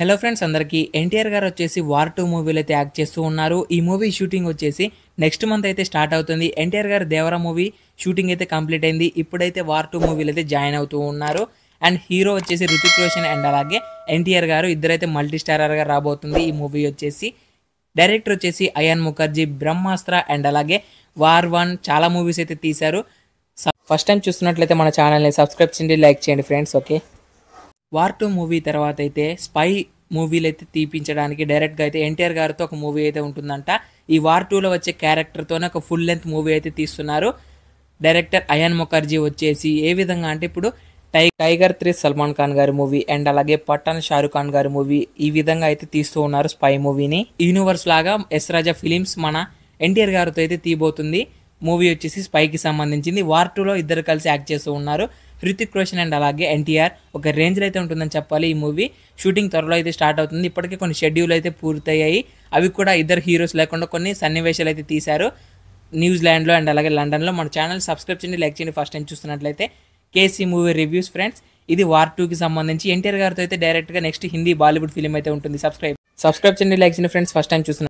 hello friends అందరికీ ఎన్టీఆర్ గారు వచ్చేసి వార్ టూ మూవీలు అయితే యాక్ట్ చేస్తూ ఉన్నారు ఈ మూవీ షూటింగ్ వచ్చేసి నెక్స్ట్ మంత్ అయితే స్టార్ట్ అవుతుంది ఎన్టీఆర్ గారు దేవరా మూవీ షూటింగ్ అయితే కంప్లీట్ అయింది ఇప్పుడైతే వార్ టూ మూవీలు అయితే జాయిన్ అవుతూ ఉన్నారు అండ్ హీరో వచ్చేసి రితిక్ రోషన్ అండ్ అలాగే ఎన్టీఆర్ గారు ఇద్దరైతే మల్టీ స్టారర్గా రాబోతుంది ఈ మూవీ వచ్చేసి డైరెక్టర్ వచ్చేసి అయాన్ ముఖర్జీ బ్రహ్మాస్త్ర అండ్ అలాగే వార్ వన్ చాలా మూవీస్ అయితే తీశారు ఫస్ట్ టైం చూస్తున్నట్లయితే మన ఛానల్ని సబ్స్క్రైబ్ చేయండి లైక్ చేయండి friends okay War two movie తర్వాత అయితే స్పై మూవీలు అయితే తీపించడానికి డైరెక్ట్గా అయితే ఎన్టీఆర్ గారితో ఒక మూవీ అయితే ఉంటుందంట ఈ వార్ టూలో వచ్చే క్యారెక్టర్తోనే ఒక ఫుల్ లెంత్ మూవీ అయితే తీస్తున్నారు డైరెక్టర్ అయాన్ ముఖర్జీ వచ్చేసి ఏ విధంగా అంటే ఇప్పుడు టై టైగర్ త్రీ సల్మాన్ ఖాన్ గారి మూవీ అండ్ అలాగే పఠాన్ షారుఖ్ ఖాన్ గారి మూవీ ఈ విధంగా అయితే తీస్తూ ఉన్నారు స్పై మూవీని యూనివర్స్ లాగా ఎస్ రాజా ఫిలిమ్స్ మన ఎన్టీఆర్ గారితో అయితే తీయబోతుంది మూవీ వచ్చేసి స్పైకి సంబంధించింది వార్ టూలో ఇద్దరు కలిసి యాక్ట్ చేస్తూ ఉన్నారు హృతిక్ రోషన్ అండ్ అలాగే ఎన్టీఆర్ ఒక రేంజ్లో అయితే ఉంటుందని చెప్పాలి ఈ మూవీ షూటింగ్ త్వరలో అయితే స్టార్ట్ అవుతుంది ఇప్పటికే కొన్ని షెడ్యూల్ అయితే పూర్తయ్యాయి అవి కూడా ఇద్దరు హీరోస్ లేకుండా కొన్ని సన్నివేశాలు అయితే తీశారు న్యూజిలాండ్లో అండ్ అలాగే లండన్లో మన ఛానల్ సబ్స్క్రైబ్ చేయండి లైక్ చేయండి ఫస్ట్ టైం చూస్తున్నట్లయితే కేసీ మూవీ రివ్యూస్ ఫ్రెండ్స్ ఇది వార్ టూకి సంబంధించి ఎన్టీఆర్ గారితో అయితే డైరెక్ట్గా నెక్స్ట్ హిందీ బాలీవుడ్ ఫిలిం అయితే ఉంటుంది సబ్స్క్రైబ్ సబ్స్క్రైబ్ చేయండి లైక్ చేయండి ఫ్రెండ్స్ ఫస్ట్ టైం చూస్తున్నారు